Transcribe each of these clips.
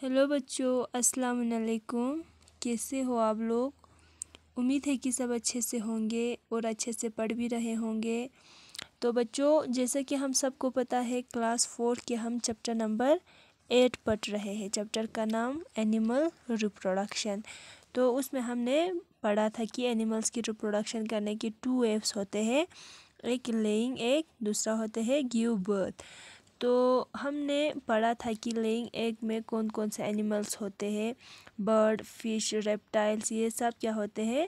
hello बच्चों अस्सलाम वालेकुम कैसे हो आप लोग उम्मीद है कि सब अच्छे से होंगे और अच्छे से पढ़ भी रहे होंगे तो बच्चों जैसा कि हम सबको पता है क्लास फोर के हम चैप्टर नंबर एट पढ़ रहे हैं चैप्टर का नाम एनिमल रिप्रोडक्शन तो उसमें हमने पढ़ा था कि एनिमल्स की रिप्रोडक्शन करने के टू एप्स होते हैं एक लेइंग एक दूसरा होते हैं गिव बर्थ तो हमने पढ़ा था कि लेइंग एग में कौन कौन से एनिमल्स होते हैं बर्ड फिश रेप्टाइल्स ये सब क्या होते हैं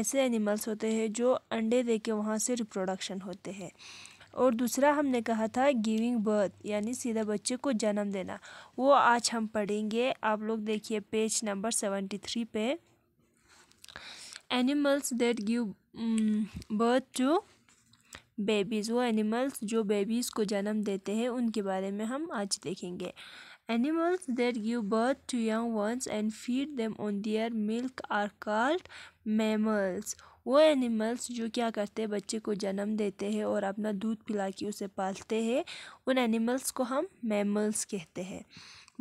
ऐसे एनिमल्स होते हैं जो अंडे दे के वहाँ से रिप्रोडक्शन होते हैं और दूसरा हमने कहा था गिविंग बर्थ यानी सीधा बच्चे को जन्म देना वो आज हम पढ़ेंगे आप लोग देखिए पेज नंबर सेवेंटी थ्री पे animals that give birth to babies वो एनिमल्स जो बेबीज़ को जन्म देते हैं उनके बारे में हम आज देखेंगे animals that give birth to young ones and feed them on their milk are called mammals वो एनिमल्स जो क्या करते हैं बच्चे को जन्म देते हैं और अपना दूध पिला के उसे पालते हैं उन एनिमल्स को हम मैमल्स कहते हैं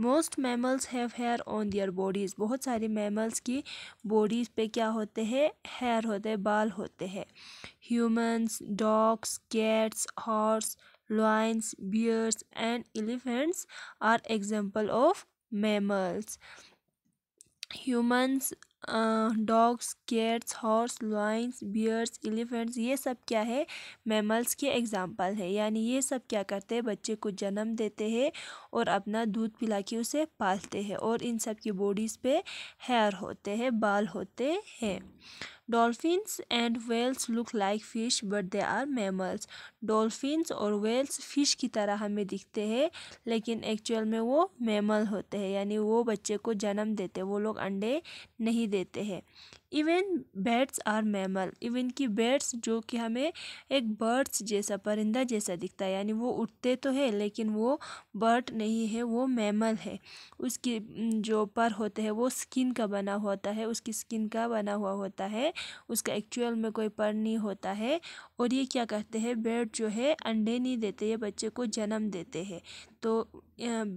most mammals have hair on their bodies बहुत सारे मैमल्स की बॉडीज़ पे क्या होते हैं हेयर होते हैं बाल होते हैं humans dogs cats horse lions bears and elephants are example of mammals humans dogs cats horse lions bears elephants ये सब क्या है मैमल्स के एग्ज़ाम्पल है यानी ये सब क्या करते हैं बच्चे को जन्म देते हैं और अपना दूध पिला के उसे पालते हैं और इन सब की बॉडीज़ पे हेयर होते हैं बाल होते हैं dolphins and whales look like fish but they are mammals dolphins और वेल्स फिश की तरह हमें दिखते हैं लेकिन एक्चुअल में वो मैमल होते हैं यानी वो बच्चे को जन्म देते हैं वो लोग अंडे नहीं देते हैं even bats are mammal even की बेड्स जो कि हमें एक बर्ड्स जैसा परिंदा जैसा दिखता है यानी वो उठते तो है लेकिन वो बर्ड नहीं है वो मैमल है उसके जो पर होते हैं वो स्किन का बना होता है उसकी स्किन का बना हुआ होता है उसका एक्चुअल में कोई पर नहीं होता है और ये क्या करते हैं बेड जो है अंडे नहीं देते ये बच्चे को जन्म देते हैं तो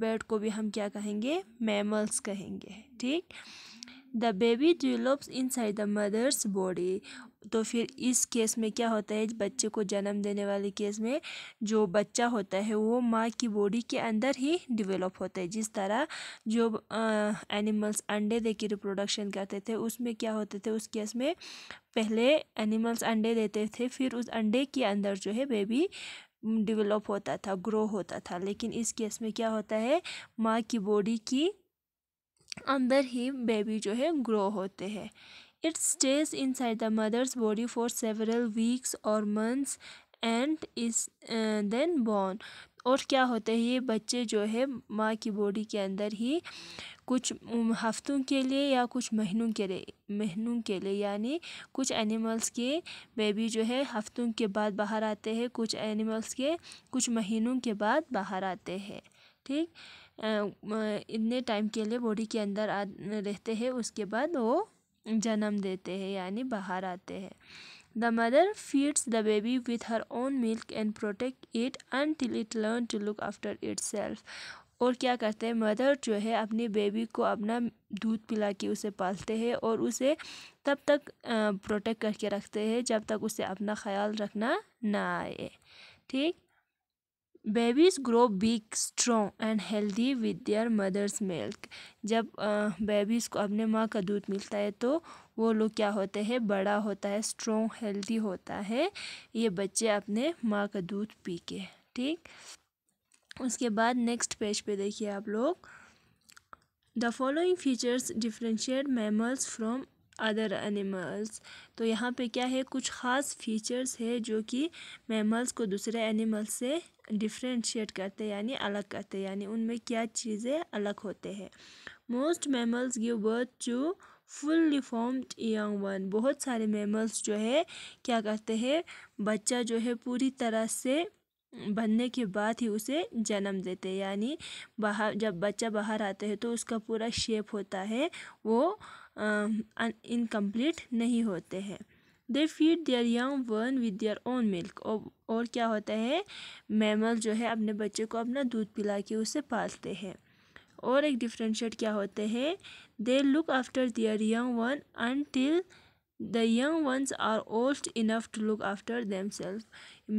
बेड को भी हम क्या कहेंगे मैमल्स कहेंगे ठीक the baby inside the mother's body तो फिर इस केस में क्या होता है बच्चे को जन्म देने वाले केस में जो बच्चा होता है वो माँ की बॉडी के अंदर ही डिवेलप होता है जिस तरह जो एनिमल्स अंडे दे के रिप्रोडक्शन करते थे उसमें क्या होते थे उस केस में पहले एनिमल्स अंडे देते थे फिर उस अंडे के अंदर जो है बेबी डिवेलप होता था ग्रो होता था लेकिन इस केस में क्या होता है माँ की बॉडी की अंदर ही बेबी जो है ग्रो होते हैं it stays inside the mother's body for several weeks और months and is then born और क्या होता है ये बच्चे जो है माँ की बॉडी के अंदर ही कुछ हफ्तों के लिए या कुछ महीनों के लिए महीनों के लिए यानी कुछ एनिमल्स के बेबी जो है हफ्तों के बाद बाहर आते हैं कुछ एनिमल्स के कुछ महीनों के बाद बाहर आते हैं ठीक इतने टाइम के लिए बॉडी के अंदर आ रहते हैं उसके बाद वो जन्म देते हैं यानी बाहर आते हैं the mother feeds the baby with her own milk and protect it until it learn to look after itself और क्या करते हैं मदर जो है अपने बेबी को अपना दूध पिला के उसे पालते हैं और उसे तब तक प्रोटेक्ट करके रखते हैं जब तक उसे अपना ख्याल रखना ना आए ठीक babies grow big strong and healthy with their mother's milk जब बेबीज़ को अपने माँ का दूध मिलता है तो वो लोग क्या होते हैं बड़ा होता है स्ट्रॉन्ग हेल्दी होता है ये बच्चे अपने माँ का दूध पी के ठीक उसके बाद नेक्स्ट पेज पे देखिए आप लोग the following features differentiate mammals from other animals तो यहाँ पे क्या है कुछ ख़ास फीचर्स है जो कि मैमल्स को दूसरे एनिमल्स से डिफ्रेंशिएट करते हैं यानी अलग करते हैं यानी उनमें क्या चीज़ें अलग होते हैं most mammals give birth to fully formed young one बहुत सारे मैमल्स जो है क्या करते हैं बच्चा जो है पूरी तरह से बनने के बाद ही उसे जन्म देते हैं यानी बाहर जब बच्चा बाहर आते हैं तो उसका पूरा शेप होता है वो इनकम्प्लीट um, नहीं होते हैं they feed their young one with their own milk और क्या होता है मैमल जो है अपने बच्चे को अपना दूध पिला के उसे पालते हैं और एक डिफ्रेंशिएट क्या होते हैं they look after their young one until the young ones are old enough to look after themselves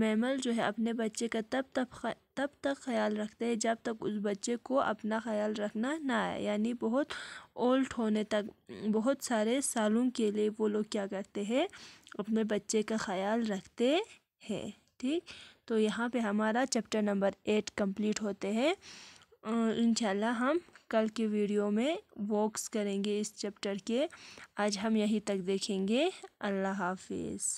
mammal जो है अपने बच्चे का तब तक तब तक ख्याल रखते हैं जब तक उस बच्चे को अपना ख्याल रखना ना आए यानी बहुत ओल्ड होने तक बहुत सारे सालों के लिए वो लोग क्या करते हैं अपने बच्चे का ख्याल रखते हैं ठीक तो यहाँ पे हमारा चैप्टर नंबर एट कंप्लीट होते हैं इन हम कल की वीडियो में वॉक्स करेंगे इस चैप्टर के आज हम यहीं तक देखेंगे अल्लाह हाफिज़